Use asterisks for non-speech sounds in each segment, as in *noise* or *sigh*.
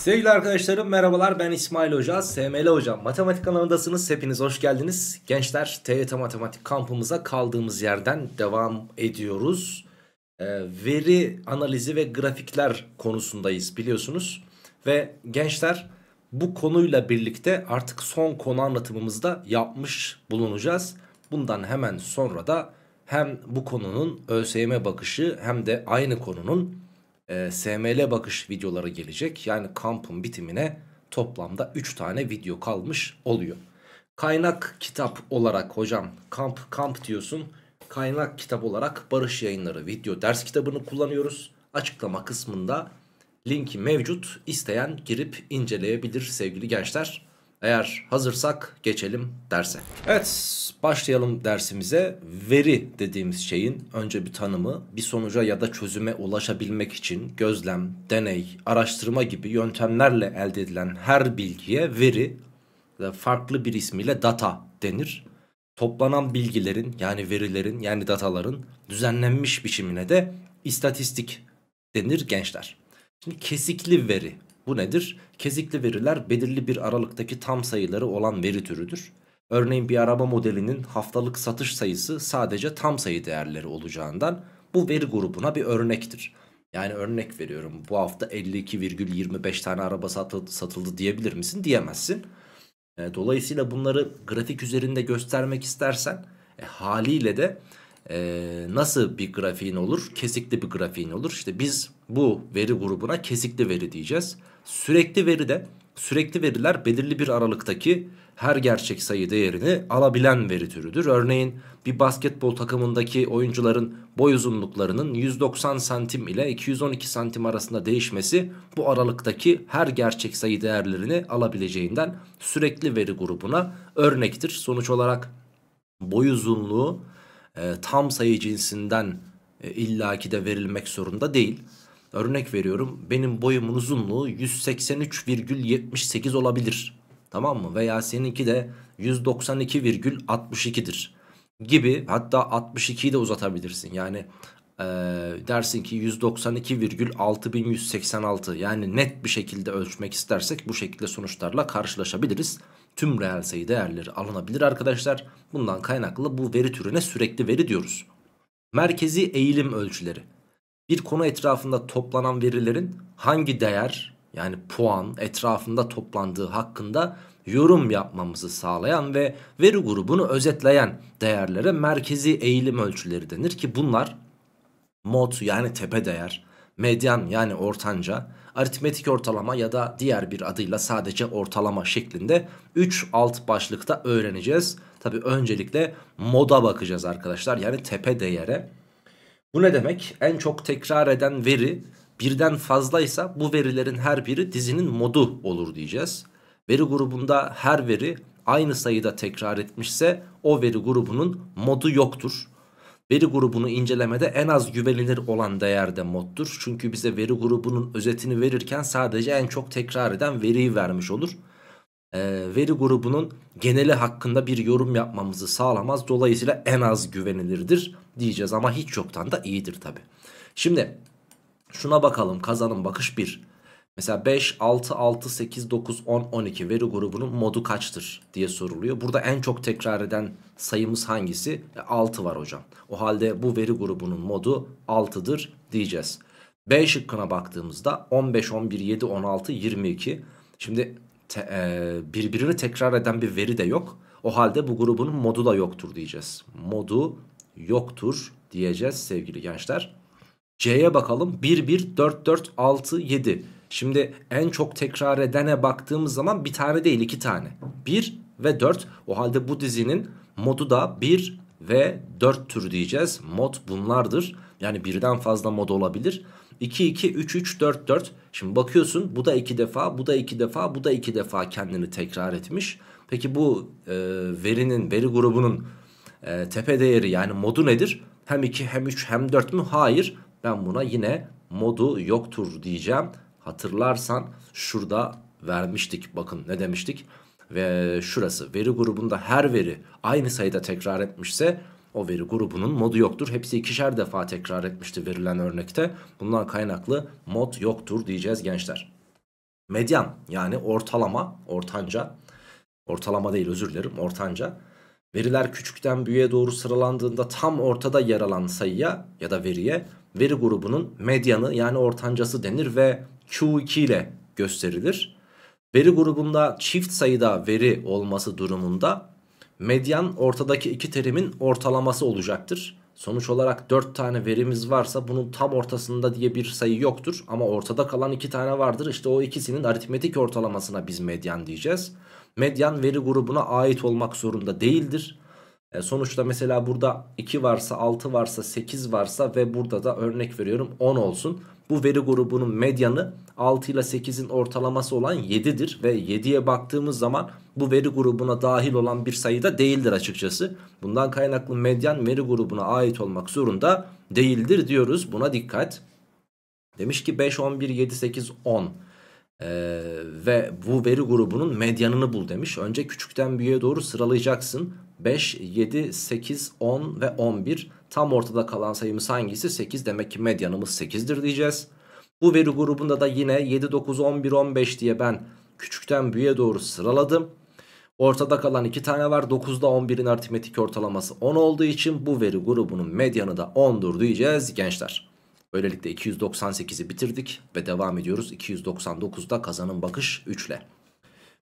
Sevgili arkadaşlarım merhabalar ben İsmail Hoca, SML Hoca. Matematik kanalındasınız. Hepiniz hoş geldiniz. Gençler TYT Matematik kampımıza kaldığımız yerden devam ediyoruz. Ee, veri analizi ve grafikler konusundayız biliyorsunuz. Ve gençler bu konuyla birlikte artık son konu anlatımımızda yapmış bulunacağız. Bundan hemen sonra da hem bu konunun ÖSYM bakışı hem de aynı konunun e, SML bakış videoları gelecek. Yani kampın bitimine toplamda 3 tane video kalmış oluyor. Kaynak kitap olarak hocam kamp kamp diyorsun. Kaynak kitap olarak Barış Yayınları video ders kitabını kullanıyoruz. Açıklama kısmında linki mevcut. İsteyen girip inceleyebilir sevgili gençler. Eğer hazırsak geçelim derse. Evet başlayalım dersimize. Veri dediğimiz şeyin önce bir tanımı bir sonuca ya da çözüme ulaşabilmek için gözlem, deney, araştırma gibi yöntemlerle elde edilen her bilgiye veri ve farklı bir ismiyle data denir. Toplanan bilgilerin yani verilerin yani dataların düzenlenmiş biçimine de istatistik denir gençler. Şimdi kesikli veri bu nedir? Kezikli veriler belirli bir aralıktaki tam sayıları olan veri türüdür. Örneğin bir araba modelinin haftalık satış sayısı sadece tam sayı değerleri olacağından bu veri grubuna bir örnektir. Yani örnek veriyorum bu hafta 52,25 tane araba satıldı, satıldı diyebilir misin? Diyemezsin. E, dolayısıyla bunları grafik üzerinde göstermek istersen e, haliyle de e, nasıl bir grafiğin olur? Kesikli bir grafiğin olur. İşte biz bu veri grubuna kesikli veri diyeceğiz. Sürekli veride sürekli veriler belirli bir aralıktaki her gerçek sayı değerini alabilen veri türüdür. Örneğin bir basketbol takımındaki oyuncuların boy uzunluklarının 190 santim ile 212 santim arasında değişmesi bu aralıktaki her gerçek sayı değerlerini alabileceğinden sürekli veri grubuna örnektir. Sonuç olarak boy uzunluğu e, tam sayı cinsinden e, illaki de verilmek zorunda değil Örnek veriyorum benim boyumun uzunluğu 183,78 olabilir. Tamam mı? Veya seninki de 192,62'dir gibi hatta 62'yi de uzatabilirsin. Yani e, dersin ki 192,6186 yani net bir şekilde ölçmek istersek bu şekilde sonuçlarla karşılaşabiliriz. Tüm reel sayı değerleri alınabilir arkadaşlar. Bundan kaynaklı bu veri türüne sürekli veri diyoruz. Merkezi eğilim ölçüleri bir konu etrafında toplanan verilerin hangi değer yani puan etrafında toplandığı hakkında yorum yapmamızı sağlayan ve veri grubunu özetleyen değerlere merkezi eğilim ölçüleri denir ki bunlar mod yani tepe değer, medyan yani ortanca, aritmetik ortalama ya da diğer bir adıyla sadece ortalama şeklinde 3 alt başlıkta öğreneceğiz. Tabi öncelikle moda bakacağız arkadaşlar yani tepe değere bu ne demek? En çok tekrar eden veri birden fazlaysa bu verilerin her biri dizinin modu olur diyeceğiz. Veri grubunda her veri aynı sayıda tekrar etmişse o veri grubunun modu yoktur. Veri grubunu incelemede en az güvenilir olan değer de moddur. Çünkü bize veri grubunun özetini verirken sadece en çok tekrar eden veriyi vermiş olur e, veri grubunun geneli hakkında bir yorum yapmamızı sağlamaz. Dolayısıyla en az güvenilirdir diyeceğiz ama hiç yoktan da iyidir tabi. Şimdi şuna bakalım kazanım bakış 1. Mesela 5, 6, 6, 8, 9, 10, 12 veri grubunun modu kaçtır diye soruluyor. Burada en çok tekrar eden sayımız hangisi? E, 6 var hocam. O halde bu veri grubunun modu 6'dır diyeceğiz. B şıkkına baktığımızda 15, 11, 7, 16, 22. Şimdi te, e, birbirini tekrar eden bir veri de yok. O halde bu grubun modu da yoktur diyeceğiz. Modu yoktur diyeceğiz sevgili gençler. C'ye bakalım. 1, 1, 4, 4, 6, 7. Şimdi en çok tekrar edene baktığımız zaman bir tane değil iki tane. 1 ve 4. O halde bu dizinin modu da 1 ve 4 tür diyeceğiz. Mod bunlardır. Yani birden fazla mod olabilir. 2-2-3-3-4-4. Şimdi bakıyorsun bu da 2 defa, bu da 2 defa, bu da 2 defa kendini tekrar etmiş. Peki bu e, verinin, veri grubunun e, tepe değeri yani modu nedir? Hem 2 hem 3 hem 4 mü? Hayır. Ben buna yine modu yoktur diyeceğim. Hatırlarsan şurada vermiştik. Bakın ne demiştik? Ve şurası veri grubunda her veri aynı sayıda tekrar etmişse o veri grubunun modu yoktur. Hepsi ikişer defa tekrar etmişti verilen örnekte. Bundan kaynaklı mod yoktur diyeceğiz gençler. Medyan yani ortalama, ortanca, ortalama değil özür dilerim ortanca. Veriler küçükten büyüğe doğru sıralandığında tam ortada yer alan sayıya ya da veriye veri grubunun medyanı yani ortancası denir ve Q2 ile gösterilir. Veri grubunda çift sayıda veri olması durumunda Medyan ortadaki iki terimin ortalaması olacaktır. Sonuç olarak 4 tane verimiz varsa bunun tam ortasında diye bir sayı yoktur. Ama ortada kalan 2 tane vardır. İşte o ikisinin aritmetik ortalamasına biz medyan diyeceğiz. Medyan veri grubuna ait olmak zorunda değildir. E sonuçta mesela burada 2 varsa 6 varsa 8 varsa ve burada da örnek veriyorum 10 olsun. Bu veri grubunun medyanı 6 ile 8'in ortalaması olan 7'dir ve 7'ye baktığımız zaman bu veri grubuna dahil olan bir sayıda değildir açıkçası. Bundan kaynaklı medyan veri grubuna ait olmak zorunda değildir diyoruz. Buna dikkat. Demiş ki 5, 11, 7, 8, 10. Ee, ve bu veri grubunun medyanını bul demiş. Önce küçükten büyüğe doğru sıralayacaksın. 5, 7, 8, 10 ve 11. Tam ortada kalan sayımız hangisi? 8 demek ki medyanımız 8'dir diyeceğiz. Bu veri grubunda da yine 7, 9, 11, 15 diye ben küçükten büyüğe doğru sıraladım. Ortada kalan 2 tane var. 9'da 11'in aritmetik ortalaması 10 olduğu için bu veri grubunun medyanı da 10'dur diyeceğiz gençler. Böylelikle 298'i bitirdik ve devam ediyoruz. 299'da kazanın bakış 3 ile.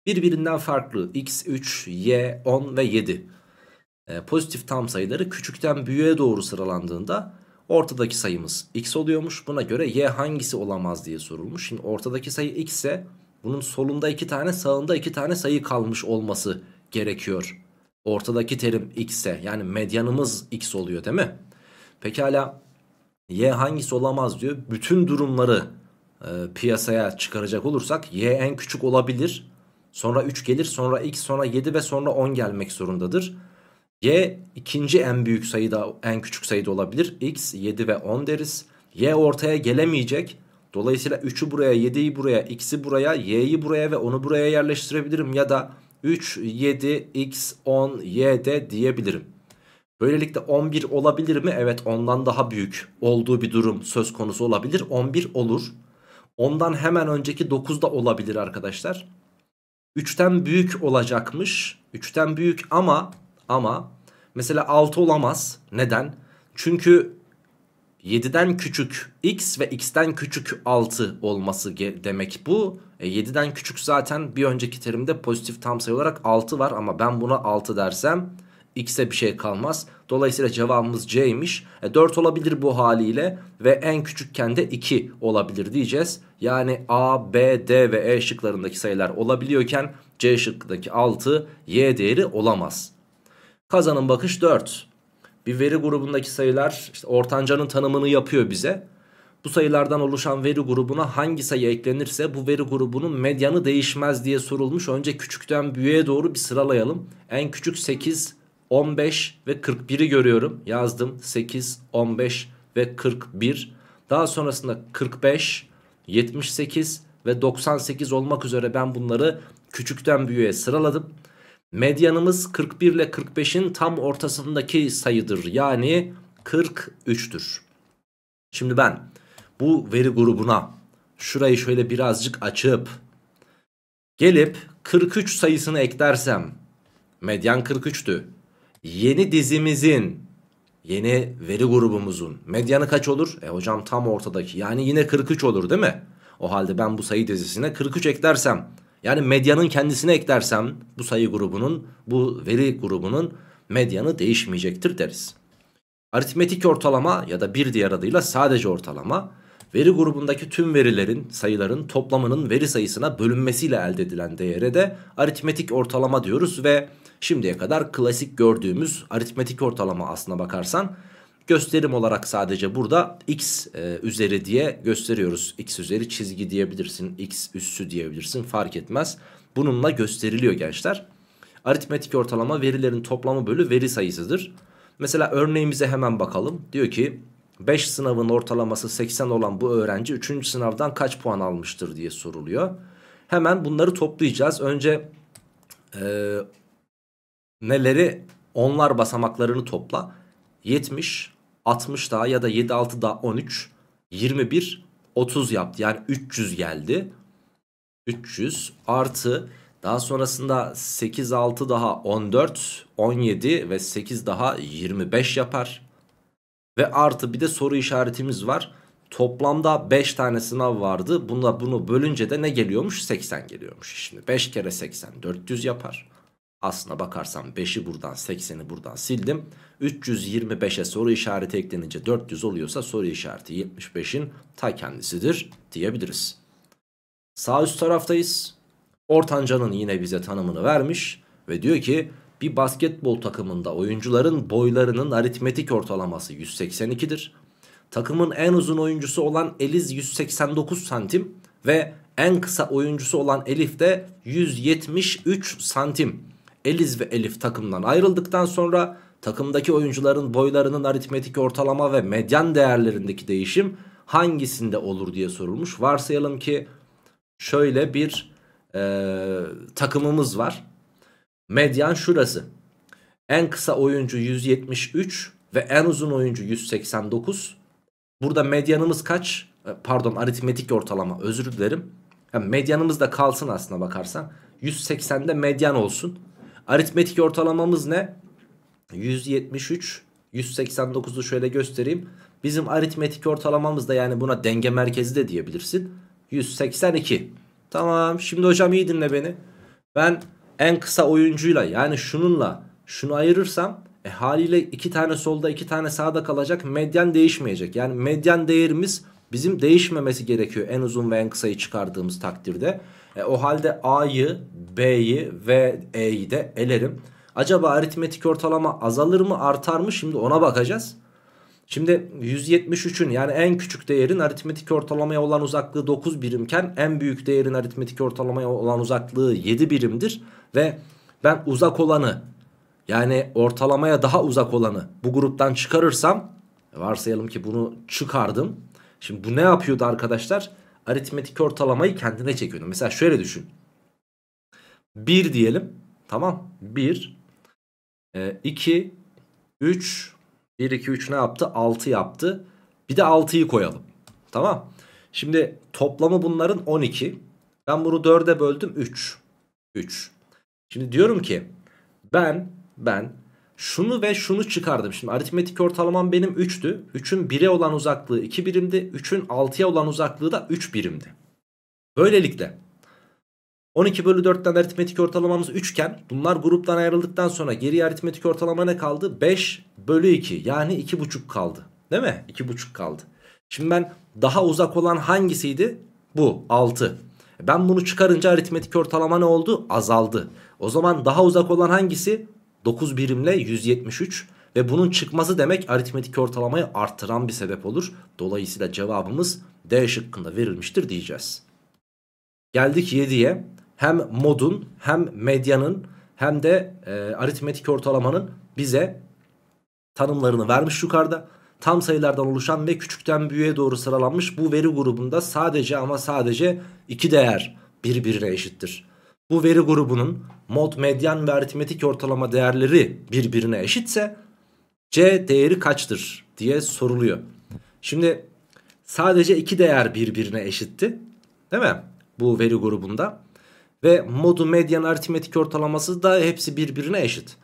Birbirinden farklı x, 3, y, 10 ve 7. E, pozitif tam sayıları küçükten büyüğe doğru sıralandığında ortadaki sayımız x oluyormuş. Buna göre y hangisi olamaz diye sorulmuş. Şimdi ortadaki sayı x ise bunun solunda iki tane sağında iki tane sayı kalmış olması gerekiyor. Ortadaki terim x ise yani medyanımız x oluyor değil mi? Pekala y hangisi olamaz diyor. Bütün durumları e, piyasaya çıkaracak olursak y en küçük olabilir. Sonra 3 gelir sonra x sonra 7 ve sonra 10 gelmek zorundadır. Y ikinci en büyük sayıda en küçük sayıda olabilir. X 7 ve 10 deriz. Y ortaya gelemeyecek. Dolayısıyla 3'ü buraya, 7'yi buraya, x'i buraya, y'yi buraya ve 10'u buraya yerleştirebilirim. Ya da 3, 7, x, 10, y de diyebilirim. Böylelikle 11 olabilir mi? Evet ondan daha büyük olduğu bir durum söz konusu olabilir. 11 olur. Ondan hemen önceki 9 da olabilir arkadaşlar. 3'ten büyük olacakmış. 3'ten büyük ama ama mesela 6 olamaz. Neden? Çünkü 7'den küçük x ve x'ten küçük 6 olması demek bu. E, 7'den küçük zaten bir önceki terimde pozitif tam sayı olarak 6 var ama ben buna 6 dersem x'e bir şey kalmaz. Dolayısıyla cevabımız c'ymiş. E, 4 olabilir bu haliyle ve en küçükken de 2 olabilir diyeceğiz. Yani a, b, d ve e şıklarındaki sayılar olabiliyorken c şıkkındaki 6 y değeri olamaz. Kazanın bakış 4. Bir veri grubundaki sayılar işte ortancanın tanımını yapıyor bize. Bu sayılardan oluşan veri grubuna hangi sayı eklenirse bu veri grubunun medyanı değişmez diye sorulmuş. Önce küçükten büyüğe doğru bir sıralayalım. En küçük 8, 15 ve 41'i görüyorum. Yazdım 8, 15 ve 41. Daha sonrasında 45, 78 ve 98 olmak üzere ben bunları küçükten büyüğe sıraladım. Medyanımız 41 ile 45'in tam ortasındaki sayıdır. Yani 43'tür. Şimdi ben bu veri grubuna şurayı şöyle birazcık açıp gelip 43 sayısını eklersem medyan 43'tü. Yeni dizimizin yeni veri grubumuzun medyanı kaç olur? E hocam tam ortadaki yani yine 43 olur değil mi? O halde ben bu sayı dizisine 43 eklersem yani medyanın kendisine eklersem bu sayı grubunun, bu veri grubunun medyanı değişmeyecektir deriz. Aritmetik ortalama ya da bir diğer adıyla sadece ortalama veri grubundaki tüm verilerin, sayıların toplamının veri sayısına bölünmesiyle elde edilen değere de aritmetik ortalama diyoruz ve şimdiye kadar klasik gördüğümüz aritmetik ortalama aslına bakarsan gösterim olarak sadece burada x e, üzeri diye gösteriyoruz. x üzeri çizgi diyebilirsin, x üssü diyebilirsin fark etmez. Bununla gösteriliyor gençler. Aritmetik ortalama verilerin toplamı bölü veri sayısıdır. Mesela örneğimize hemen bakalım. Diyor ki 5 sınavın ortalaması 80 olan bu öğrenci 3. sınavdan kaç puan almıştır diye soruluyor. Hemen bunları toplayacağız. Önce e, neleri onlar basamaklarını topla. 70 60 daha ya da 7 6 daha 13 21 30 yaptı. Yani 300 geldi. 300 artı daha sonrasında 8 6 daha 14 17 ve 8 daha 25 yapar. Ve artı bir de soru işaretimiz var. Toplamda 5 tane sınav vardı. Buna bunu bölünce de ne geliyormuş? 80 geliyormuş. Şimdi 5 kere 80 400 yapar. Aslına bakarsam 5'i buradan 80'i buradan sildim. 325'e soru işareti eklenince 400 oluyorsa soru işareti 75'in ta kendisidir diyebiliriz. Sağ üst taraftayız. Ortancanın yine bize tanımını vermiş ve diyor ki bir basketbol takımında oyuncuların boylarının aritmetik ortalaması 182'dir. Takımın en uzun oyuncusu olan Eliz 189 santim ve en kısa oyuncusu olan Elif de 173 santim. Eliz ve Elif takımdan ayrıldıktan sonra takımdaki oyuncuların boylarının aritmetik ortalama ve medyan değerlerindeki değişim hangisinde olur diye sorulmuş. Varsayalım ki şöyle bir e, takımımız var. Medyan şurası. En kısa oyuncu 173 ve en uzun oyuncu 189. Burada medyanımız kaç? E, pardon aritmetik ortalama özür dilerim. medyanımız da kalsın aslına bakarsan. 180'de medyan olsun. Aritmetik ortalamamız ne? 173. 189'u şöyle göstereyim. Bizim aritmetik ortalamamız da yani buna denge merkezi de diyebilirsin. 182. Tamam şimdi hocam iyi dinle beni. Ben en kısa oyuncuyla yani şununla şunu ayırırsam e, haliyle iki tane solda iki tane sağda kalacak medyan değişmeyecek. Yani medyan değerimiz bizim değişmemesi gerekiyor en uzun ve en kısayı çıkardığımız takdirde. E, o halde A'yı, B'yi ve E'yi de elerim. Acaba aritmetik ortalama azalır mı artar mı şimdi ona bakacağız. Şimdi 173'ün yani en küçük değerin aritmetik ortalamaya olan uzaklığı 9 birimken en büyük değerin aritmetik ortalamaya olan uzaklığı 7 birimdir. Ve ben uzak olanı yani ortalamaya daha uzak olanı bu gruptan çıkarırsam varsayalım ki bunu çıkardım. Şimdi bu ne yapıyordu arkadaşlar? aritmetik ortalamayı kendine çekiyordu. Mesela şöyle düşün. 1 diyelim. Tamam. 1 2 3 1 2 3 ne yaptı? 6 yaptı. Bir de 6'yı koyalım. Tamam. Şimdi toplamı bunların 12. Ben bunu 4'e böldüm 3. 3. Şimdi diyorum ki ben ben şunu ve şunu çıkardım. Şimdi aritmetik ortalamam benim 3'tü. 3'ün 1'e olan uzaklığı 2 birimdi. 3'ün 6'ya olan uzaklığı da 3 birimdi. Böylelikle 12 bölü 4'ten aritmetik ortalamamız 3 iken bunlar gruptan ayrıldıktan sonra geriye aritmetik ortalama ne kaldı? 5 bölü 2 yani 2,5 kaldı. Değil mi? 2,5 kaldı. Şimdi ben daha uzak olan hangisiydi? Bu 6. Ben bunu çıkarınca aritmetik ortalama ne oldu? Azaldı. O zaman daha uzak olan hangisi? 9 birimle 173 ve bunun çıkması demek aritmetik ortalamayı artıran bir sebep olur. Dolayısıyla cevabımız D şıkkında verilmiştir diyeceğiz. Geldik 7'ye. Hem modun hem medyanın hem de e, aritmetik ortalamanın bize tanımlarını vermiş yukarıda. Tam sayılardan oluşan ve küçükten büyüğe doğru sıralanmış bu veri grubunda sadece ama sadece iki değer birbirine eşittir bu veri grubunun mod medyan ve aritmetik ortalama değerleri birbirine eşitse C değeri kaçtır diye soruluyor. Şimdi sadece iki değer birbirine eşitti değil mi bu veri grubunda ve modu medyan aritmetik ortalaması da hepsi birbirine eşit.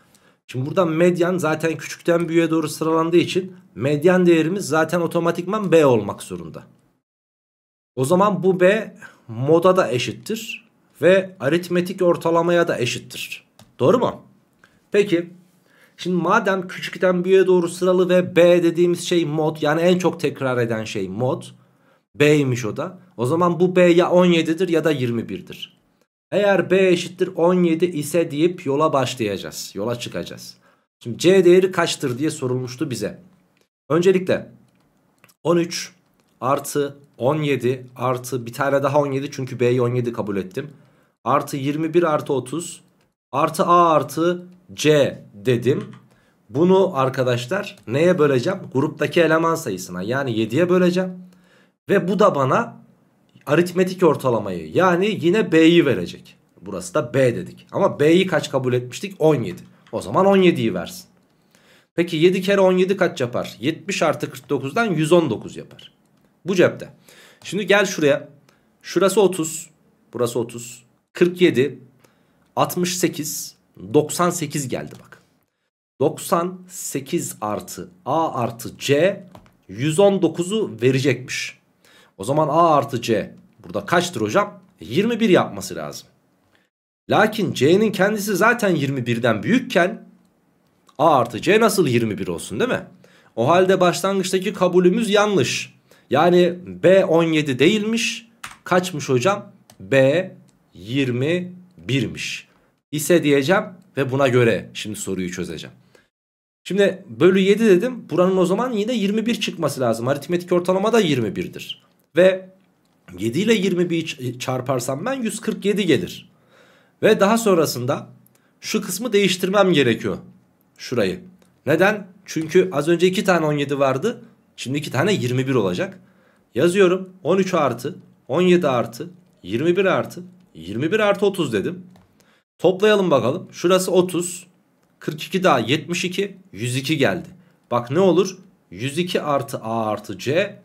Şimdi buradan medyan zaten küçükten büyüğe doğru sıralandığı için medyan değerimiz zaten otomatikman B olmak zorunda. O zaman bu B moda da eşittir ve aritmetik ortalamaya da eşittir. Doğru mu? Peki şimdi madem küçükten büyüğe doğru sıralı ve B dediğimiz şey mod yani en çok tekrar eden şey mod B'ymiş o da. O zaman bu B ya 17'dir ya da 21'dir. Eğer B eşittir 17 ise deyip yola başlayacağız. Yola çıkacağız. Şimdi C değeri kaçtır diye sorulmuştu bize. Öncelikle 13 artı 17 artı bir tane daha 17 çünkü B'yi 17 kabul ettim artı 21 artı 30 artı A artı C dedim. Bunu arkadaşlar neye böleceğim? Gruptaki eleman sayısına yani 7'ye böleceğim. Ve bu da bana aritmetik ortalamayı yani yine B'yi verecek. Burası da B dedik. Ama B'yi kaç kabul etmiştik? 17. O zaman 17'yi versin. Peki 7 kere 17 kaç yapar? 70 artı 49'dan 119 yapar. Bu cepte. Şimdi gel şuraya. Şurası 30. Burası 30. 47, 68, 98 geldi bak. 98 artı A artı C 119'u verecekmiş. O zaman A artı C burada kaçtır hocam? 21 yapması lazım. Lakin C'nin kendisi zaten 21'den büyükken A artı C nasıl 21 olsun değil mi? O halde başlangıçtaki kabulümüz yanlış. Yani B 17 değilmiş. Kaçmış hocam? B 21'miş. İse diyeceğim ve buna göre şimdi soruyu çözeceğim. Şimdi bölü 7 dedim. Buranın o zaman yine 21 çıkması lazım. Aritmetik ortalama da 21'dir. Ve 7 ile 21'i çarparsam ben 147 gelir. Ve daha sonrasında şu kısmı değiştirmem gerekiyor. Şurayı. Neden? Çünkü az önce 2 tane 17 vardı. Şimdi 2 tane 21 olacak. Yazıyorum 13 artı 17 artı 21 artı 21 artı 30 dedim. Toplayalım bakalım. Şurası 30. 42 daha 72. 102 geldi. Bak ne olur? 102 artı A artı C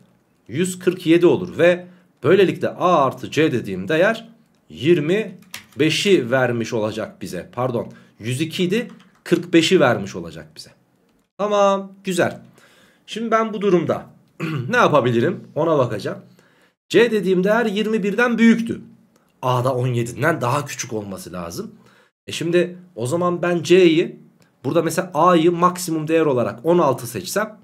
147 olur. Ve böylelikle A artı C dediğim değer 25'i vermiş olacak bize. Pardon 102 idi 45'i vermiş olacak bize. Tamam güzel. Şimdi ben bu durumda *clears throat* ne yapabilirim ona bakacağım. C dediğim değer 21'den büyüktü. A'da 17'den daha küçük olması lazım. E şimdi o zaman ben C'yi burada mesela A'yı maksimum değer olarak 16 seçsem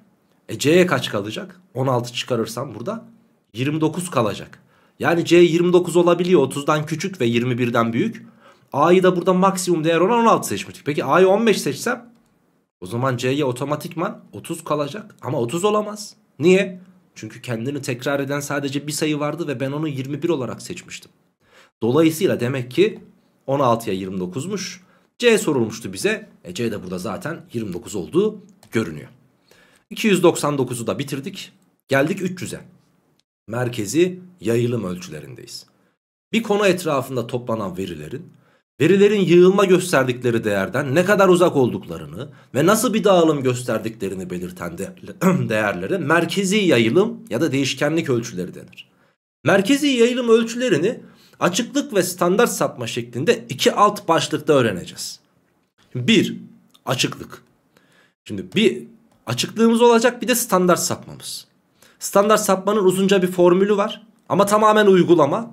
e C'ye kaç kalacak? 16 çıkarırsam burada 29 kalacak. Yani C 29 olabiliyor 30'dan küçük ve 21'den büyük. A'yı da burada maksimum değer olan 16 seçmiştik. Peki A'yı 15 seçsem o zaman C'ye otomatikman 30 kalacak ama 30 olamaz. Niye? Çünkü kendini tekrar eden sadece bir sayı vardı ve ben onu 21 olarak seçmiştim. Dolayısıyla demek ki 16'ya 29'muş. C sorulmuştu bize. E C de burada zaten 29 olduğu görünüyor. 299'u da bitirdik. Geldik 300'e. Merkezi yayılım ölçülerindeyiz. Bir konu etrafında toplanan verilerin verilerin yığılma gösterdikleri değerden ne kadar uzak olduklarını ve nasıl bir dağılım gösterdiklerini belirten de *clears throat* değerlere merkezi yayılım ya da değişkenlik ölçüleri denir. Merkezi yayılım ölçülerini açıklık ve standart sapma şeklinde iki alt başlıkta öğreneceğiz. Bir açıklık. Şimdi bir açıklığımız olacak bir de standart sapmamız. Standart sapmanın uzunca bir formülü var ama tamamen uygulama.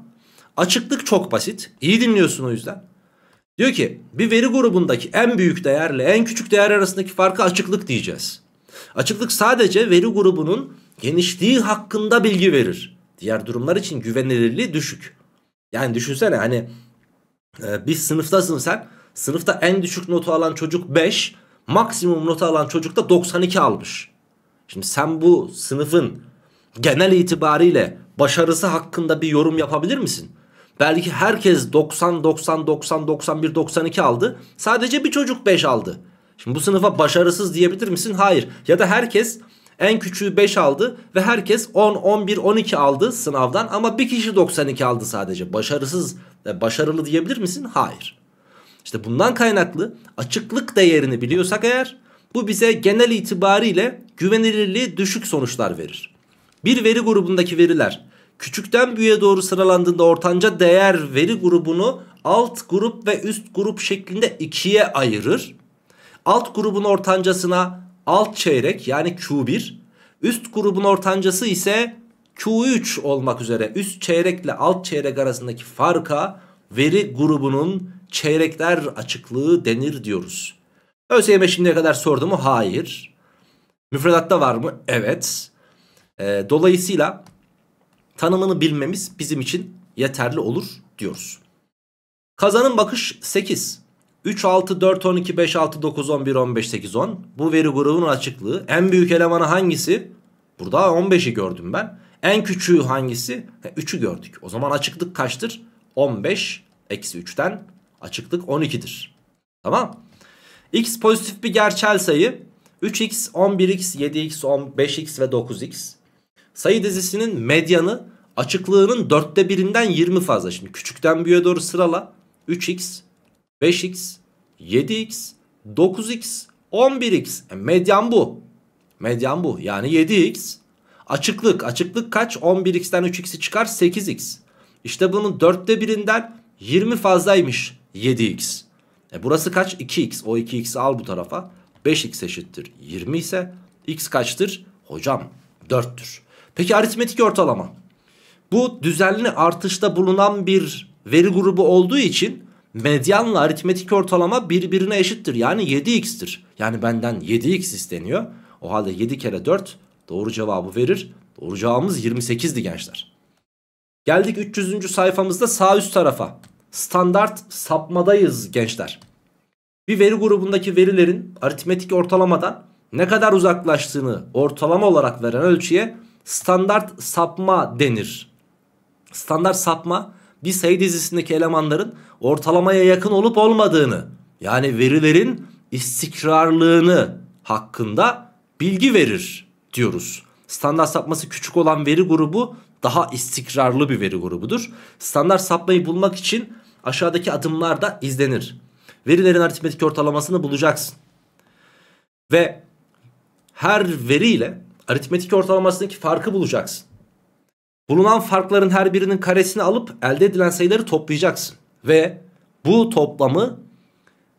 Açıklık çok basit. İyi dinliyorsun o yüzden. Diyor ki bir veri grubundaki en büyük değerle en küçük değer arasındaki farkı açıklık diyeceğiz. Açıklık sadece veri grubunun genişliği hakkında bilgi verir. Diğer durumlar için güvenilirliği düşük. Yani düşünsene hani e, bir sınıftasın sen. Sınıfta en düşük notu alan çocuk 5. Maksimum notu alan çocuk da 92 almış. Şimdi sen bu sınıfın genel itibariyle başarısı hakkında bir yorum yapabilir misin? Belki herkes 90, 90, 90, 91, 92 aldı. Sadece bir çocuk 5 aldı. Şimdi bu sınıfa başarısız diyebilir misin? Hayır. Ya da herkes en küçüğü 5 aldı ve herkes 10, 11, 12 aldı sınavdan ama bir kişi 92 aldı sadece. Başarısız, e, başarılı diyebilir misin? Hayır. İşte bundan kaynaklı açıklık değerini biliyorsak eğer bu bize genel itibariyle güvenilirliği düşük sonuçlar verir. Bir veri grubundaki veriler küçükten büyüğe doğru sıralandığında ortanca değer veri grubunu alt grup ve üst grup şeklinde ikiye ayırır. Alt grubun ortancasına Alt çeyrek yani Q1 üst grubun ortancası ise Q3 olmak üzere üst çeyrekle alt çeyrek arasındaki farka veri grubunun çeyrekler açıklığı denir diyoruz. ÖSYM şimdiye kadar sordu mu? Hayır. Müfredatta var mı? Evet. E, dolayısıyla tanımını bilmemiz bizim için yeterli olur diyoruz. Kazanın bakış 8. 3, 6, 4, 12, 5, 6, 9, 11, 15, 8, 10. Bu veri grubunun açıklığı. En büyük elemanı hangisi? Burada 15'i gördüm ben. En küçüğü hangisi? 3'ü gördük. O zaman açıklık kaçtır? 15 eksi 3'ten açıklık 12'dir. Tamam. X pozitif bir gerçel sayı. 3x, 11x, 7x, 15x ve 9x. Sayı dizisinin medyanı açıklığının dörtte birinden 20 fazla. Şimdi küçükten büyüğe doğru sırala. 3x, 5x, 7x, 9x, 11x. E, medyan bu. Medyan bu. Yani 7x. Açıklık. Açıklık kaç? 11x'ten 3x'i çıkar 8x. İşte bunun dörtte birinden 20 fazlaymış 7x. E burası kaç? 2x. O 2x'i al bu tarafa. 5x eşittir 20 ise x kaçtır? Hocam 4'tür. Peki aritmetik ortalama. Bu düzenli artışta bulunan bir veri grubu olduğu için medyanla aritmetik ortalama birbirine eşittir. Yani 7x'tir. Yani benden 7x isteniyor. O halde 7 kere 4 doğru cevabı verir. Doğru cevabımız 28'di gençler. Geldik 300. sayfamızda sağ üst tarafa. Standart sapmadayız gençler. Bir veri grubundaki verilerin aritmetik ortalamadan ne kadar uzaklaştığını ortalama olarak veren ölçüye standart sapma denir. Standart sapma bir sayı dizisindeki elemanların ortalamaya yakın olup olmadığını yani verilerin istikrarlığını hakkında bilgi verir diyoruz. Standart sapması küçük olan veri grubu daha istikrarlı bir veri grubudur. Standart sapmayı bulmak için aşağıdaki adımlar da izlenir. Verilerin aritmetik ortalamasını bulacaksın. Ve her veriyle aritmetik ortalamasındaki farkı bulacaksın. Bulunan farkların her birinin karesini alıp elde edilen sayıları toplayacaksın. Ve bu toplamı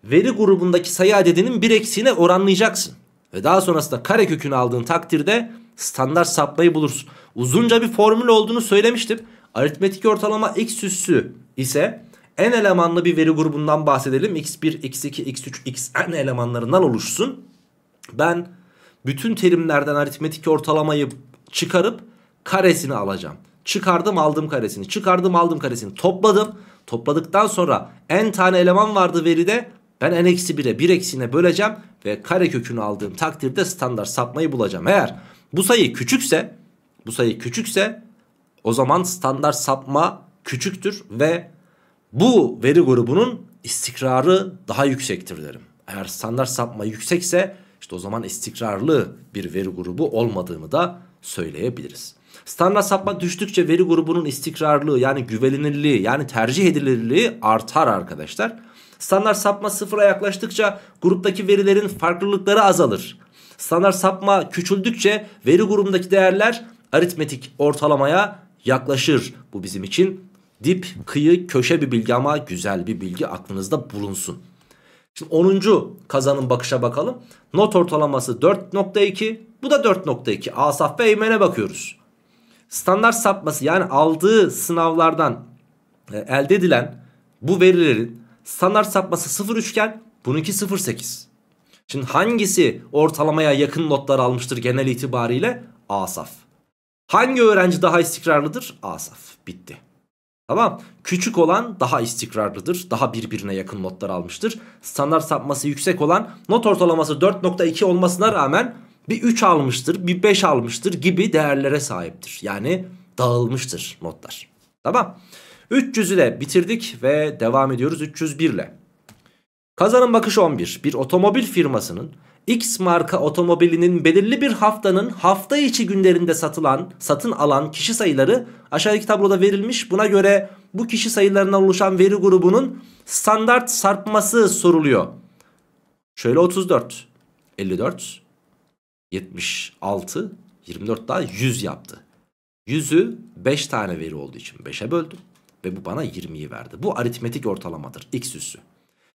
veri grubundaki sayı adedinin bir eksiğine oranlayacaksın. Ve daha sonrasında kare kökünü aldığın takdirde standart sapmayı bulursun. Uzunca bir formül olduğunu söylemiştim. Aritmetik ortalama x üssü ise n elemanlı bir veri grubundan bahsedelim. x1, x2, x3, xn elemanlarından oluşsun. Ben bütün terimlerden aritmetik ortalamayı çıkarıp karesini alacağım. Çıkardım aldım karesini çıkardım aldım karesini topladım. Topladıktan sonra n tane eleman vardı veride. Ben n eksi 1'e 1 eksiğine böleceğim ve kare kökünü aldığım takdirde standart sapmayı bulacağım. Eğer bu sayı küçükse bu sayı küçükse o zaman standart sapma küçüktür ve bu veri grubunun istikrarı daha yüksektir derim. Eğer standart sapma yüksekse işte o zaman istikrarlı bir veri grubu olmadığını da söyleyebiliriz. Standart sapma düştükçe veri grubunun istikrarlığı yani güvenilirliği yani tercih edilirliği artar arkadaşlar. Standart sapma sıfıra yaklaştıkça gruptaki verilerin farklılıkları azalır. Standart sapma küçüldükçe veri grubundaki değerler aritmetik ortalamaya yaklaşır. Bu bizim için dip, kıyı, köşe bir bilgi ama güzel bir bilgi aklınızda bulunsun. Şimdi 10. kazanın bakışa bakalım. Not ortalaması 4.2. Bu da 4.2. Asaf ve Eymen'e bakıyoruz standart sapması yani aldığı sınavlardan e, elde edilen bu verilerin standart sapması 0 üçgen bununki 0.8. Şimdi hangisi ortalamaya yakın notlar almıştır genel itibariyle? asaf. Hangi öğrenci daha istikrarlıdır? asaf Bitti. Tamam. Küçük olan daha istikrarlıdır. Daha birbirine yakın notlar almıştır. Standart sapması yüksek olan not ortalaması 4.2 olmasına rağmen bir 3 almıştır, bir 5 almıştır gibi değerlere sahiptir. Yani dağılmıştır notlar. Tamam. 300'ü de bitirdik ve devam ediyoruz 301 ile. Kazanın bakış 11. Bir otomobil firmasının X marka otomobilinin belirli bir haftanın hafta içi günlerinde satılan, satın alan kişi sayıları aşağıdaki tabloda verilmiş. Buna göre bu kişi sayılarından oluşan veri grubunun standart sarpması soruluyor. Şöyle 34, 54, 76 24 daha 100 yaptı. 100'ü 5 tane veri olduğu için 5'e böldüm. Ve bu bana 20'yi verdi. Bu aritmetik ortalamadır. X üssü.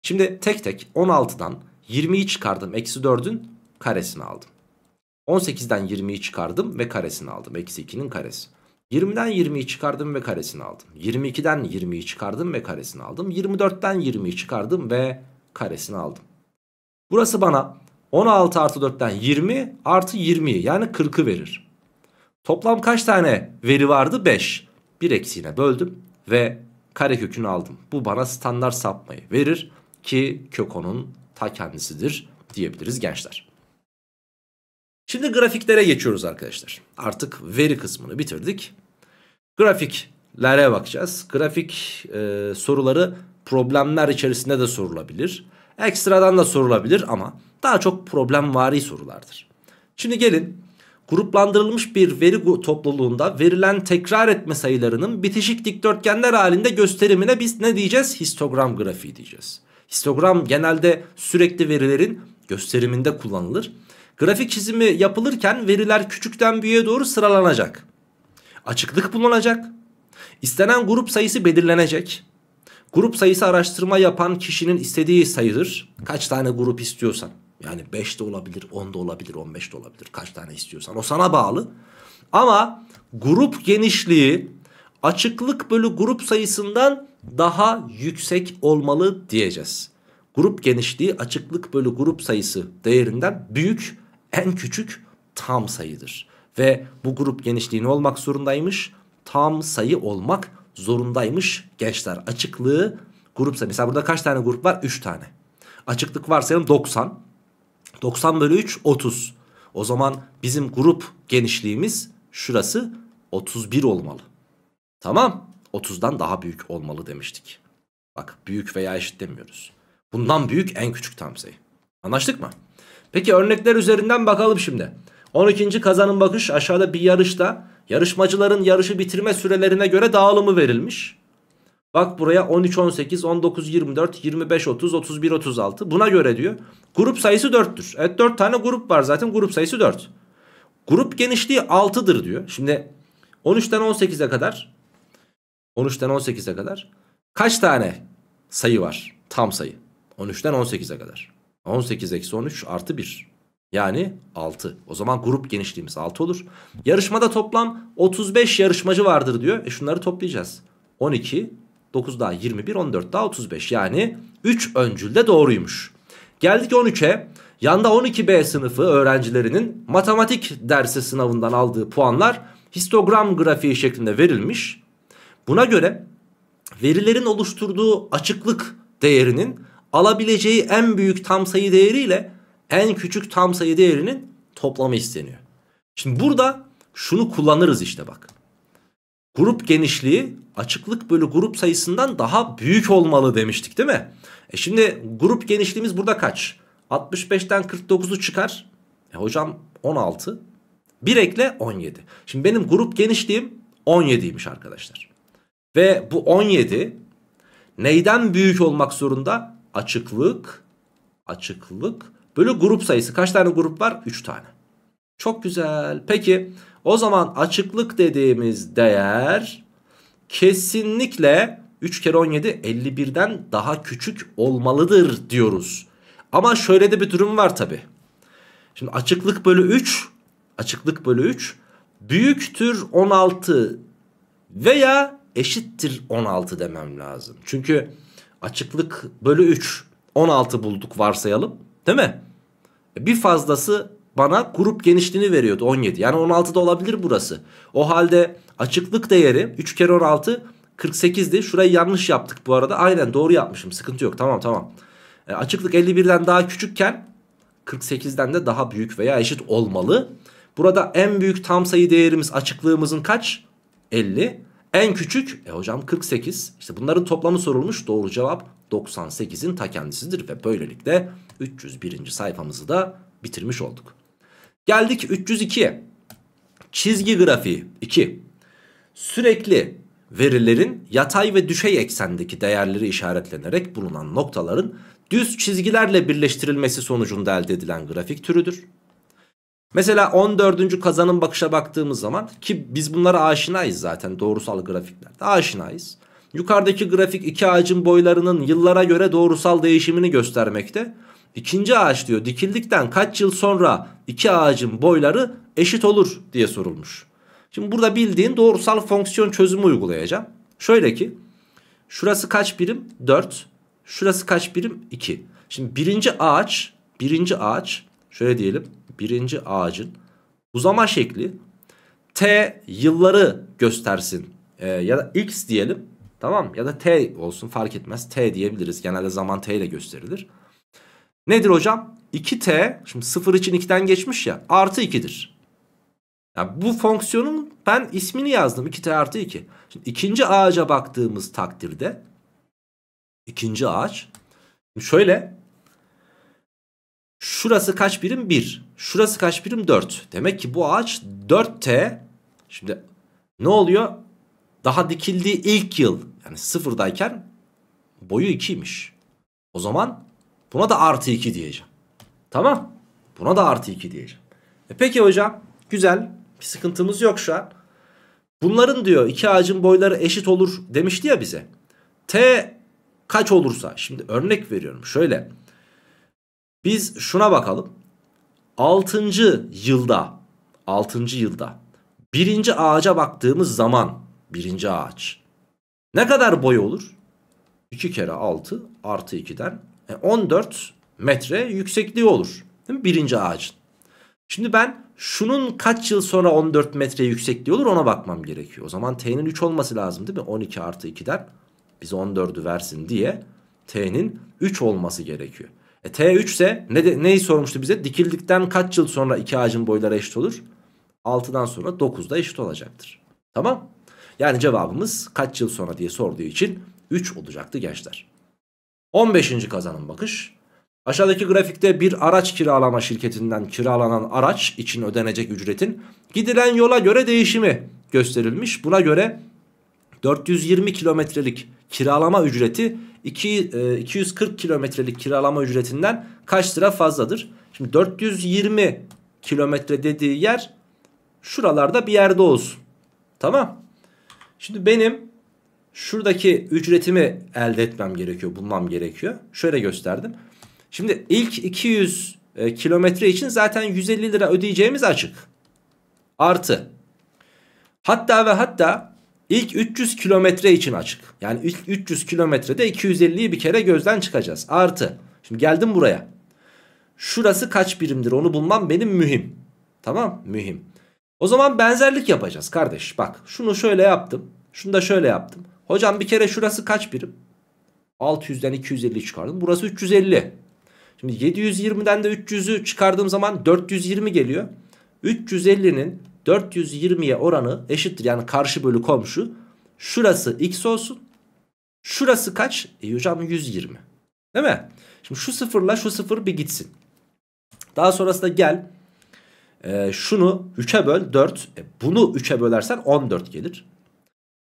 Şimdi tek tek 16'dan 20'yi çıkardım. Eksi 4'ün karesini aldım. 18'den 20'yi çıkardım ve karesini aldım. Eksi 2'nin karesi. 20'den 20'yi çıkardım ve karesini aldım. 22'den 20'yi çıkardım ve karesini aldım. 24'ten 20'yi çıkardım ve karesini aldım. Burası bana 16 artı 4'ten 20 artı 20'yi yani 40'ı verir. Toplam kaç tane veri vardı? 5. Bir eksiğine böldüm ve kare kökünü aldım. Bu bana standart sapmayı verir ki kök onun ta kendisidir diyebiliriz gençler. Şimdi grafiklere geçiyoruz arkadaşlar. Artık veri kısmını bitirdik. Grafiklere bakacağız. Grafik e, soruları problemler içerisinde de sorulabilir. Ekstradan da sorulabilir ama daha çok problem problemvari sorulardır. Şimdi gelin gruplandırılmış bir veri topluluğunda verilen tekrar etme sayılarının bitişik dikdörtgenler halinde gösterimine biz ne diyeceğiz? Histogram grafiği diyeceğiz. Histogram genelde sürekli verilerin gösteriminde kullanılır. Grafik çizimi yapılırken veriler küçükten büyüğe doğru sıralanacak. Açıklık bulunacak. İstenen grup sayısı belirlenecek. Grup sayısı araştırma yapan kişinin istediği sayıdır. Kaç tane grup istiyorsan. Yani 5 de olabilir, 10 da olabilir, 15 de olabilir. Kaç tane istiyorsan. O sana bağlı. Ama grup genişliği açıklık bölü grup sayısından daha yüksek olmalı diyeceğiz. Grup genişliği açıklık bölü grup sayısı değerinden büyük en küçük tam sayıdır. Ve bu grup genişliği ne olmak zorundaymış? Tam sayı olmak zorundaymış gençler. Açıklığı grupsa mesela burada kaç tane grup var? 3 tane. Açıklık varsayalım 90. 90 bölü 3 30. O zaman bizim grup genişliğimiz şurası 31 olmalı. Tamam 30'dan daha büyük olmalı demiştik. Bak büyük veya eşit demiyoruz. Bundan büyük en küçük tam sayı. Anlaştık mı? Peki örnekler üzerinden bakalım şimdi. 12. kazanın bakış aşağıda bir yarışta Yarışmacıların yarışı bitirme sürelerine göre dağılımı verilmiş. Bak buraya 13 18 19 24 25 30 31 36. Buna göre diyor. Grup sayısı 4'tür. Evet 4 tane grup var zaten. Grup sayısı 4. Grup genişliği 6'dır diyor. Şimdi 13'ten 18'e kadar 13'ten 18'e kadar kaç tane sayı var? Tam sayı. 13'ten 18'e kadar. 18 eksi 13 artı 1. Yani 6. O zaman grup genişliğimiz 6 olur. Yarışmada toplam 35 yarışmacı vardır diyor. E şunları toplayacağız. 12, 9 daha 21, 14 daha 35. Yani 3 öncül de doğruymuş. Geldik 13'e. Yanda 12B sınıfı öğrencilerinin matematik dersi sınavından aldığı puanlar histogram grafiği şeklinde verilmiş. Buna göre verilerin oluşturduğu açıklık değerinin alabileceği en büyük tam sayı değeriyle en küçük tam sayı değerinin toplamı isteniyor. Şimdi burada şunu kullanırız işte bak. Grup genişliği açıklık bölü grup sayısından daha büyük olmalı demiştik değil mi? E şimdi grup genişliğimiz burada kaç? 65'ten 49'u çıkar. E hocam 16. 1 ekle 17. Şimdi benim grup genişliğim 17'ymiş arkadaşlar. Ve bu 17 neyden büyük olmak zorunda? Açıklık, açıklık Bölü grup sayısı kaç tane grup var? 3 tane. Çok güzel. Peki o zaman açıklık dediğimiz değer kesinlikle 3 kere 17 51'den daha küçük olmalıdır diyoruz. Ama şöyle de bir durum var tabi. Şimdi açıklık bölü 3 açıklık bölü 3 büyüktür 16 veya eşittir 16 demem lazım. Çünkü açıklık bölü 3 16 bulduk varsayalım. Değil mi? Bir fazlası bana grup genişliğini veriyordu 17. Yani 16 da olabilir burası. O halde açıklık değeri 3 kere 16 48'di. Şurayı yanlış yaptık bu arada. Aynen doğru yapmışım. Sıkıntı yok. Tamam tamam. E, açıklık 51'den daha küçükken 48'den de daha büyük veya eşit olmalı. Burada en büyük tam sayı değerimiz açıklığımızın kaç? 50. En küçük e hocam 48. İşte bunların toplamı sorulmuş. Doğru cevap 98'in ta kendisidir ve böylelikle 301. sayfamızı da bitirmiş olduk. Geldik 302'ye. Çizgi grafiği 2. Sürekli verilerin yatay ve düşey eksendeki değerleri işaretlenerek bulunan noktaların düz çizgilerle birleştirilmesi sonucunda elde edilen grafik türüdür. Mesela 14. kazanın bakışa baktığımız zaman ki biz bunlara aşinayız zaten doğrusal grafiklerde aşinayız. Yukarıdaki grafik iki ağacın boylarının yıllara göre doğrusal değişimini göstermekte. İkinci ağaç diyor dikildikten kaç yıl sonra iki ağacın boyları eşit olur diye sorulmuş. Şimdi burada bildiğin doğrusal fonksiyon çözümü uygulayacağım. Şöyle ki şurası kaç birim? 4. Şurası kaç birim? 2. Şimdi birinci ağaç birinci ağaç şöyle diyelim birinci ağacın uzama şekli t yılları göstersin e, ya da x diyelim tamam ya da t olsun fark etmez t diyebiliriz genelde zaman t ile gösterilir. Nedir hocam? 2t şimdi 0 için 2'den geçmiş ya artı 2'dir. Yani bu fonksiyonun ben ismini yazdım 2t artı 2. Şimdi ikinci ağaca baktığımız takdirde ikinci ağaç şöyle Şurası kaç birim? 1. Şurası kaç birim? 4. Demek ki bu ağaç 4T. Şimdi ne oluyor? Daha dikildiği ilk yıl yani sıfırdayken boyu 2'ymiş. O zaman buna da artı 2 diyeceğim. Tamam. Buna da artı 2 diyeceğim. E peki hocam güzel bir sıkıntımız yok şu an. Bunların diyor iki ağacın boyları eşit olur demişti ya bize. T kaç olursa şimdi örnek veriyorum şöyle biz şuna bakalım. 6. yılda 6. yılda birinci ağaca baktığımız zaman birinci ağaç ne kadar boy olur? 2 kere 6 artı 2'den 14 e, metre yüksekliği olur. Değil mi? Birinci ağacın. Şimdi ben şunun kaç yıl sonra 14 metre yüksekliği olur ona bakmam gerekiyor. O zaman t'nin 3 olması lazım değil mi? 12 artı 2'den bize 14'ü versin diye t'nin 3 olması gerekiyor. E, T3 ise ne de, neyi sormuştu bize? Dikildikten kaç yıl sonra iki ağacın boyları eşit olur? 6'dan sonra 9'da eşit olacaktır. Tamam. Yani cevabımız kaç yıl sonra diye sorduğu için 3 olacaktı gençler. 15. kazanım bakış. Aşağıdaki grafikte bir araç kiralama şirketinden kiralanan araç için ödenecek ücretin gidilen yola göre değişimi gösterilmiş. Buna göre 420 kilometrelik kiralama ücreti 2, e, 240 kilometrelik kiralama ücretinden kaç lira fazladır? Şimdi 420 kilometre dediği yer şuralarda bir yerde olsun. Tamam. Şimdi benim şuradaki ücretimi elde etmem gerekiyor. Bulmam gerekiyor. Şöyle gösterdim. Şimdi ilk 200 e, kilometre için zaten 150 lira ödeyeceğimiz açık. Artı. Hatta ve hatta İlk 300 kilometre için açık. Yani ilk 300 kilometrede 250'yi bir kere gözden çıkacağız. Artı. Şimdi geldim buraya. Şurası kaç birimdir onu bulmam benim mühim. Tamam mühim. O zaman benzerlik yapacağız kardeş. Bak şunu şöyle yaptım. Şunu da şöyle yaptım. Hocam bir kere şurası kaç birim? 600'den 250 çıkardım. Burası 350. Şimdi 720'den de 300'ü çıkardığım zaman 420 geliyor. 350'nin 420'ye oranı eşittir. Yani karşı bölü komşu. Şurası x olsun. Şurası kaç? E hocam 120. Değil mi? Şimdi şu sıfırla şu sıfır bir gitsin. Daha sonrasında gel. E, şunu 3'e böl 4. E, bunu 3'e bölersen 14 gelir.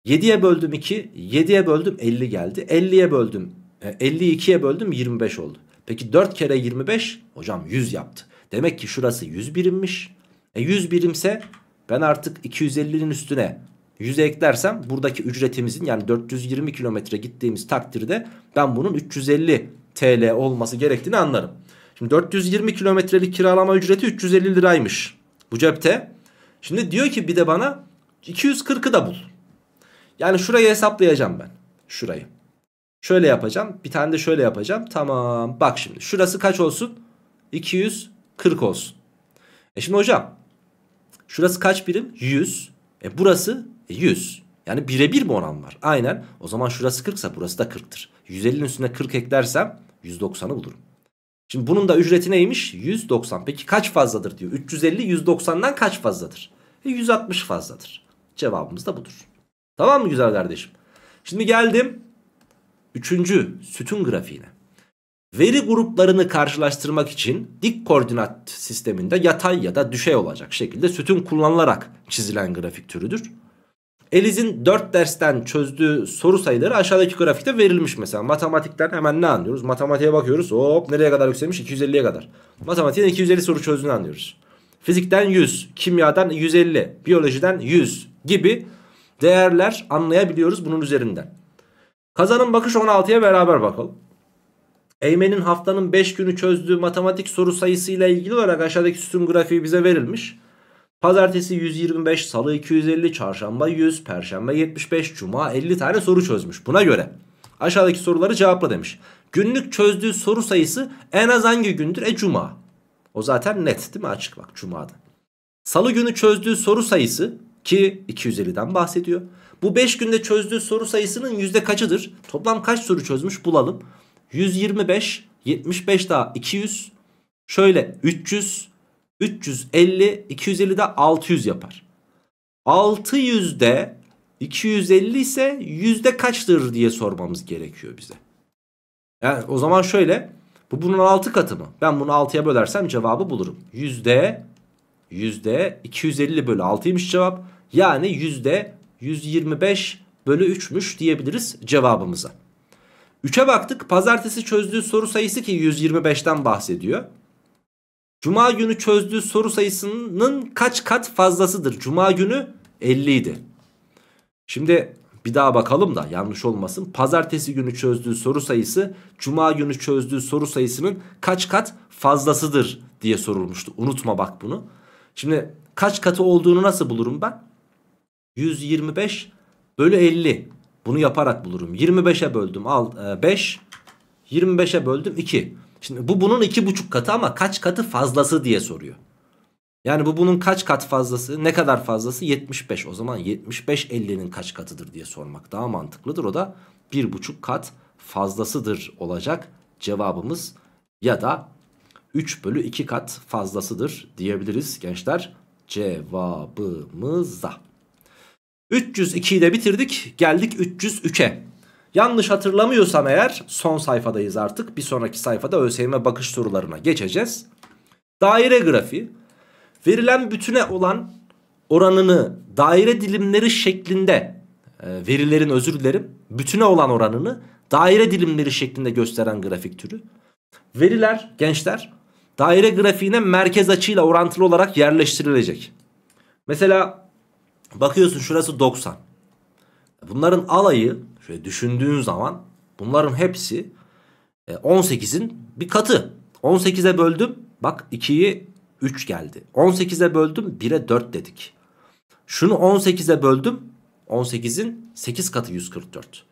7'ye böldüm 2. 7'ye böldüm 50 geldi. 50'ye böldüm. E, 52'ye böldüm 25 oldu. Peki 4 kere 25 hocam 100 yaptı. Demek ki şurası 100 birimmiş. E 100 birimse ben artık 250'nin üstüne 100'e eklersem buradaki ücretimizin yani 420 kilometre gittiğimiz takdirde ben bunun 350 TL olması gerektiğini anlarım. Şimdi 420 kilometrelik kiralama ücreti 350 liraymış bu cepte. Şimdi diyor ki bir de bana 240'ı da bul. Yani şurayı hesaplayacağım ben. Şurayı. Şöyle yapacağım. Bir tane de şöyle yapacağım. Tamam. Bak şimdi şurası kaç olsun? 240 olsun. E şimdi hocam Şurası kaç birim? 100. E burası 100. E, yani birebir bir oran var. Aynen. O zaman şurası 40 ise burası da 40'tır. 150'nin üstüne 40 eklersem 190'ı bulurum. Şimdi bunun da ücreti neymiş? 190. Peki kaç fazladır diyor. 350 190'dan kaç fazladır? E 160 fazladır. Cevabımız da budur. Tamam mı güzel kardeşim? Şimdi geldim 3. sütun grafiğine. Veri gruplarını karşılaştırmak için dik koordinat sisteminde yatay ya da düşey olacak şekilde sütun kullanılarak çizilen grafik türüdür. Eliz'in 4 dersten çözdüğü soru sayıları aşağıdaki grafikte verilmiş mesela. Matematikten hemen ne anlıyoruz? Matematiğe bakıyoruz. Hop nereye kadar yükselmiş? 250'ye kadar. Matematiğin 250 soru çözdüğünü anlıyoruz. Fizikten 100, kimyadan 150, biyolojiden 100 gibi değerler anlayabiliyoruz bunun üzerinden. Kazanın bakış 16'ya beraber bakalım. Eymen'in haftanın 5 günü çözdüğü matematik soru sayısıyla ilgili olarak aşağıdaki sütun grafiği bize verilmiş. Pazartesi 125, salı 250, çarşamba 100, perşembe 75, cuma 50 tane soru çözmüş. Buna göre aşağıdaki soruları cevapla demiş. Günlük çözdüğü soru sayısı en az hangi gündür? E cuma. O zaten net değil mi? Açık bak cumada. Salı günü çözdüğü soru sayısı ki 250'den bahsediyor. Bu 5 günde çözdüğü soru sayısının yüzde kaçıdır? Toplam kaç soru çözmüş bulalım. 125, 75 daha 200. Şöyle 300, 350, 250 de 600 yapar. 600'de 250 ise yüzde kaçtır diye sormamız gerekiyor bize. Yani o zaman şöyle bu bunun 6 katı mı? Ben bunu 6'ya bölersem cevabı bulurum. Yüzde yüzde 250 bölü 6'ymış cevap. Yani yüzde 125 bölü 3'müş diyebiliriz cevabımıza. 3'e baktık. Pazartesi çözdüğü soru sayısı ki 125'ten bahsediyor. Cuma günü çözdüğü soru sayısının kaç kat fazlasıdır? Cuma günü 50 idi. Şimdi bir daha bakalım da yanlış olmasın. Pazartesi günü çözdüğü soru sayısı cuma günü çözdüğü soru sayısının kaç kat fazlasıdır diye sorulmuştu. Unutma bak bunu. Şimdi kaç katı olduğunu nasıl bulurum ben? 125 bölü 50. Bunu yaparak bulurum. 25'e böldüm al 5. 25'e böldüm 2. Şimdi bu bunun 2,5 katı ama kaç katı fazlası diye soruyor. Yani bu bunun kaç kat fazlası ne kadar fazlası 75 o zaman 75 50'nin kaç katıdır diye sormak daha mantıklıdır o da 1,5 kat fazlasıdır olacak cevabımız ya da 3 bölü 2 kat fazlasıdır diyebiliriz gençler cevabımıza. 302'yi de bitirdik. Geldik 303'e. Yanlış hatırlamıyorsam eğer son sayfadayız artık. Bir sonraki sayfada ÖSYM bakış sorularına geçeceğiz. Daire grafiği. Verilen bütüne olan oranını daire dilimleri şeklinde e, verilerin özür dilerim bütüne olan oranını daire dilimleri şeklinde gösteren grafik türü. Veriler gençler daire grafiğine merkez açıyla orantılı olarak yerleştirilecek. Mesela Bakıyorsun şurası 90. Bunların alayı şöyle düşündüğün zaman bunların hepsi 18'in e, bir katı. 18'e böldüm bak 2'yi 3 geldi. 18'e böldüm 1'e 4 dedik. Şunu 18'e böldüm 18'in 8 katı 144.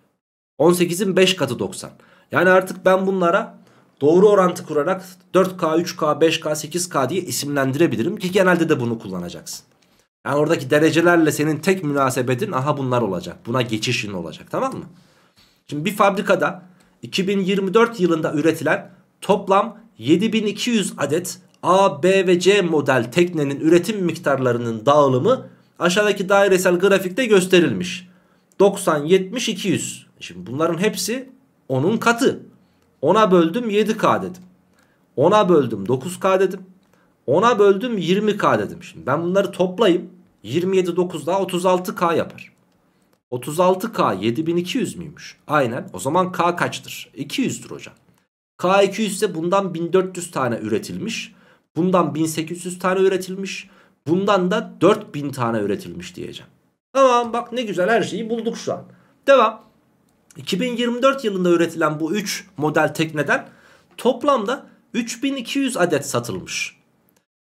18'in 5 katı 90. Yani artık ben bunlara doğru orantı kurarak 4K, 3K, 5K, 8K diye isimlendirebilirim ki genelde de bunu kullanacaksın. Yani oradaki derecelerle senin tek münasebetin aha bunlar olacak. Buna geçişin olacak tamam mı? Şimdi bir fabrikada 2024 yılında üretilen toplam 7200 adet A, B ve C model teknenin üretim miktarlarının dağılımı aşağıdaki dairesel grafikte gösterilmiş. 90, 70, 200. Şimdi bunların hepsi onun katı. 10'a böldüm 7K dedim. 10'a böldüm 9K dedim. 10'a böldüm 20K dedim. Şimdi ben bunları toplayayım. 27 9 daha 36K yapar. 36K 7200 müymüş? Aynen. O zaman K kaçtır? 200'dür hocam. K 200 ise bundan 1400 tane üretilmiş. Bundan 1800 tane üretilmiş. Bundan da 4000 tane üretilmiş diyeceğim. Tamam bak ne güzel her şeyi bulduk şu an. Devam. 2024 yılında üretilen bu 3 model tekneden toplamda 3200 adet satılmış.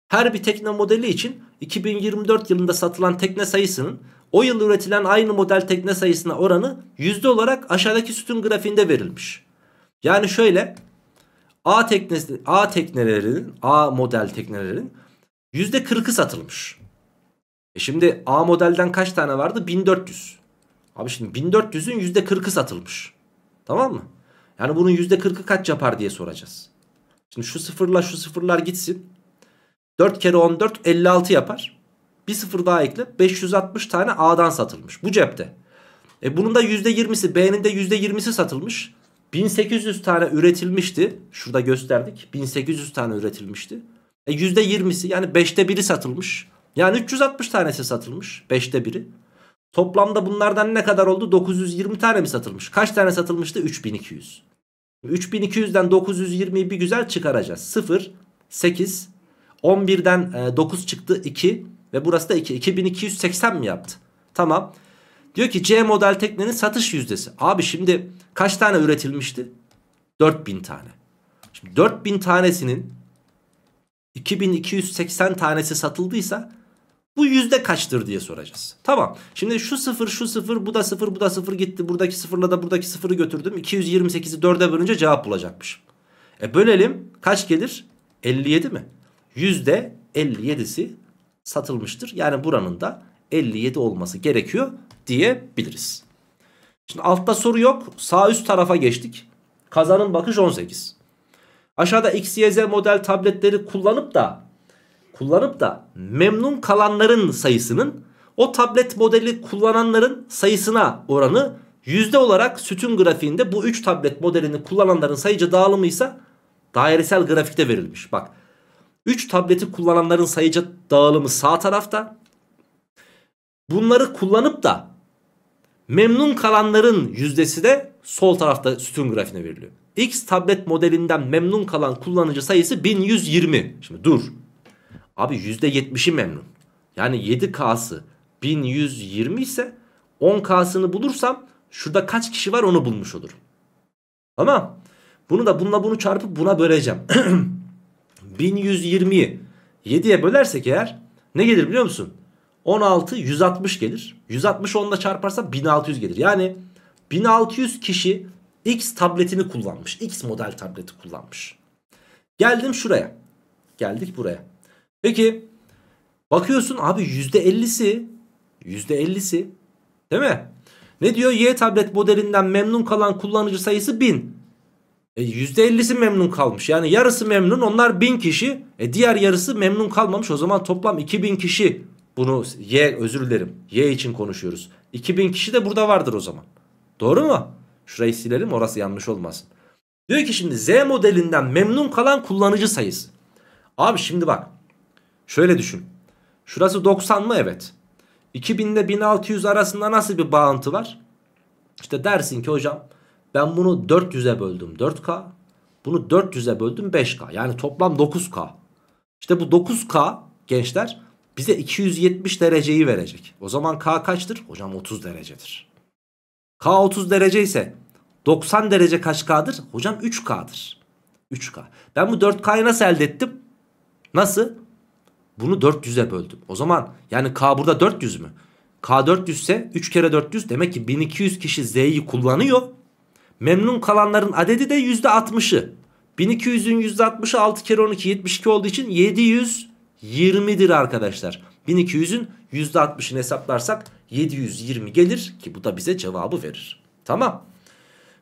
Her bir tekne modeli için 2024 yılında satılan tekne sayısının o yıl üretilen aynı model tekne sayısına oranı yüzde olarak aşağıdaki sütun grafiğinde verilmiş. Yani şöyle A teknesi A teknelerin, A model teknelerin yüzde %40'ı satılmış. E şimdi A modelden kaç tane vardı? 1400. Abi şimdi 1400'ün yüzde %40'ı satılmış. Tamam mı? Yani bunun yüzde %40'ı kaç yapar diye soracağız. Şimdi şu sıfırla şu sıfırlar gitsin. 4 kere 14 56 yapar. Bir sıfır daha ekle 560 tane A'dan satılmış bu cepte. E bunun da %20'si B'nin de %20'si satılmış. 1800 tane üretilmişti. Şurada gösterdik. 1800 tane üretilmişti. E %20'si yani 5'te 1'i satılmış. Yani 360 tanesi satılmış. 5'te 1'i. Toplamda bunlardan ne kadar oldu? 920 tane mi satılmış? Kaç tane satılmıştı? 3200. 3200'den 920'yi bir güzel çıkaracağız. 0, 8, 11'den 9 e, çıktı 2 ve burası da 2. 2280 mi yaptı? Tamam. Diyor ki C model teknenin satış yüzdesi. Abi şimdi kaç tane üretilmişti? 4000 tane. Şimdi 4000 tanesinin 2280 tanesi satıldıysa bu yüzde kaçtır diye soracağız. Tamam. Şimdi şu sıfır şu sıfır bu da sıfır bu da sıfır gitti. Buradaki sıfırla da buradaki sıfırı götürdüm. 228'i 4'e bölünce cevap bulacakmış. E bölelim kaç gelir? 57 mi? %57'si satılmıştır. Yani buranın da 57 olması gerekiyor diyebiliriz. Şimdi altta soru yok. Sağ üst tarafa geçtik. Kazanın bakış 18. Aşağıda X, model tabletleri kullanıp da kullanıp da memnun kalanların sayısının o tablet modeli kullananların sayısına oranı yüzde olarak sütun grafiğinde bu 3 tablet modelini kullananların sayıca dağılımı ise dairesel grafikte verilmiş. Bak 3 tableti kullananların sayıca dağılımı sağ tarafta. Bunları kullanıp da memnun kalanların yüzdesi de sol tarafta sütun grafiğine veriliyor. X tablet modelinden memnun kalan kullanıcı sayısı 1120. Şimdi dur. Abi %70'i memnun. Yani 7K'sı 1120 ise 10K'sını bulursam şurada kaç kişi var onu bulmuş olurum. Ama bunu da bununla bunu çarpıp buna böleceğim. *clears throat* 1120'yi 7'ye bölersek eğer ne gelir biliyor musun? 16 160 gelir. 160 onla çarparsa 1600 gelir. Yani 1600 kişi X tabletini kullanmış. X model tableti kullanmış. Geldim şuraya. Geldik buraya. Peki bakıyorsun abi %50'si %50'si değil mi? Ne diyor? Y tablet modelinden memnun kalan kullanıcı sayısı 1000. E, %50'si memnun kalmış. Yani yarısı memnun onlar 1000 kişi. E, diğer yarısı memnun kalmamış. O zaman toplam 2000 kişi bunu Y özür dilerim. Y için konuşuyoruz. 2000 kişi de burada vardır o zaman. Doğru mu? Şurayı silelim orası yanlış olmasın. Diyor ki şimdi Z modelinden memnun kalan kullanıcı sayısı. Abi şimdi bak. Şöyle düşün. Şurası 90 mı? Evet. 2000 ile 1600 arasında nasıl bir bağıntı var? işte dersin ki hocam ben bunu 400'e böldüm 4K. Bunu 400'e böldüm 5K. Yani toplam 9K. İşte bu 9K gençler bize 270 dereceyi verecek. O zaman K kaçtır? Hocam 30 derecedir. K 30 derece ise 90 derece kaç K'dır? Hocam 3K'dır. 3K. Ben bu 4K'yı nasıl elde ettim? Nasıl? Bunu 400'e böldüm. O zaman yani K burada 400 mü? K 400 ise 3 kere 400 demek ki 1200 kişi Z'yi kullanıyor. Memnun kalanların adedi de %60'ı. 1200'ün %60'ı 6 kere 12 72 olduğu için 720'dir arkadaşlar. 1200'ün %60'ını hesaplarsak 720 gelir ki bu da bize cevabı verir. Tamam.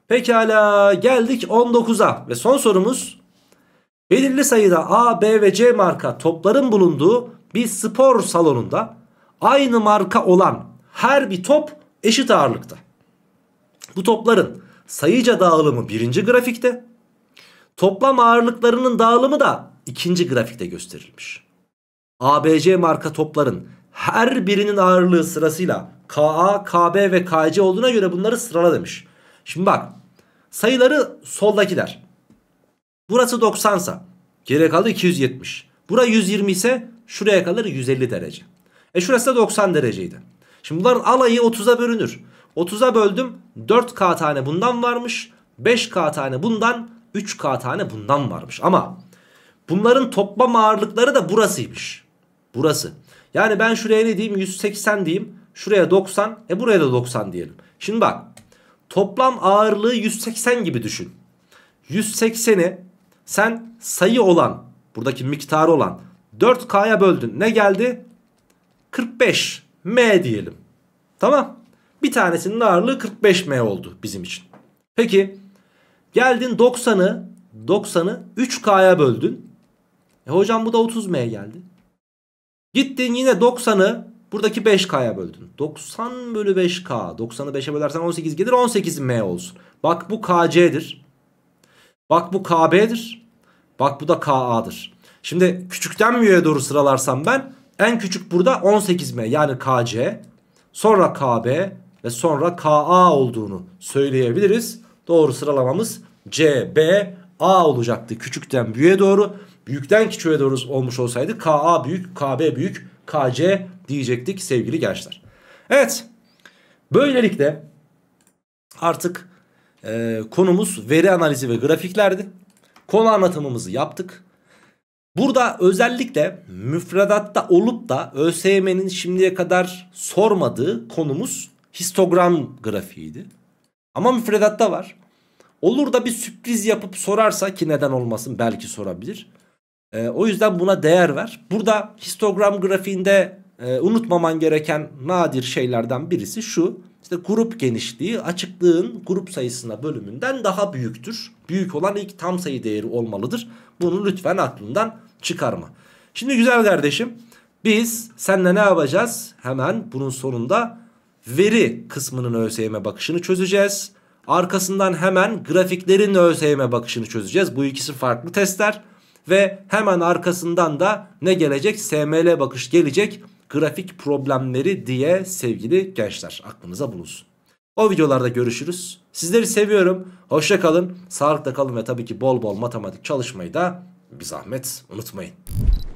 Pekala geldik 19'a ve son sorumuz. Belirli sayıda A, B ve C marka topların bulunduğu bir spor salonunda aynı marka olan her bir top eşit ağırlıkta. Bu topların Sayıca dağılımı birinci grafikte. Toplam ağırlıklarının dağılımı da ikinci grafikte gösterilmiş. ABC marka topların her birinin ağırlığı sırasıyla KA, KB ve KC olduğuna göre bunları sırala demiş. Şimdi bak sayıları soldakiler. Burası 90 sa geriye kaldı 270. Bura 120 ise şuraya kalır 150 derece. E şurası da 90 dereceydi. Şimdi bunların alayı 30'a bölünür. 30'a böldüm 4K tane bundan varmış 5K tane bundan 3K tane bundan varmış ama bunların toplam ağırlıkları da burasıymış. Burası. Yani ben şuraya ne diyeyim 180 diyeyim şuraya 90 e buraya da 90 diyelim. Şimdi bak toplam ağırlığı 180 gibi düşün. 180'i sen sayı olan buradaki miktarı olan 4K'ya böldün. Ne geldi? 45 M diyelim. Tamam. Bir tanesinin ağırlığı 45M oldu bizim için. Peki geldin 90'ı 90'ı 3K'ya böldün. E hocam bu da 30M geldi. Gittin yine 90'ı buradaki 5K'ya böldün. 90 bölü 5K. 90'ı 5'e bölersen 18 gelir 18M olsun. Bak bu KC'dir. Bak bu KB'dir. Bak bu da KA'dır. Şimdi küçükten büyüğe doğru sıralarsam ben en küçük burada 18M yani KC. Sonra KB ve sonra KA olduğunu söyleyebiliriz. Doğru sıralamamız CBA olacaktı. Küçükten büyüğe doğru, büyükten küçüğe doğru olmuş olsaydı KA büyük, KB büyük, KC diyecektik sevgili gençler. Evet, böylelikle artık e, konumuz veri analizi ve grafiklerdi. Konu anlatımımızı yaptık. Burada özellikle müfredatta olup da ÖSYM'nin şimdiye kadar sormadığı konumuz histogram grafiğiydi. Ama müfredatta var. Olur da bir sürpriz yapıp sorarsa ki neden olmasın belki sorabilir. E, o yüzden buna değer ver. Burada histogram grafiğinde e, unutmaman gereken nadir şeylerden birisi şu. İşte grup genişliği açıklığın grup sayısına bölümünden daha büyüktür. Büyük olan ilk tam sayı değeri olmalıdır. Bunu lütfen aklından çıkarma. Şimdi güzel kardeşim biz seninle ne yapacağız? Hemen bunun sonunda veri kısmının ÖSYM bakışını çözeceğiz. Arkasından hemen grafiklerin ÖSYM bakışını çözeceğiz. Bu ikisi farklı testler. Ve hemen arkasından da ne gelecek? SML bakış gelecek. Grafik problemleri diye sevgili gençler aklınıza bulunsun. O videolarda görüşürüz. Sizleri seviyorum. Hoşçakalın. kalın. Sağlıkla kalın ve tabii ki bol bol matematik çalışmayı da bir zahmet unutmayın.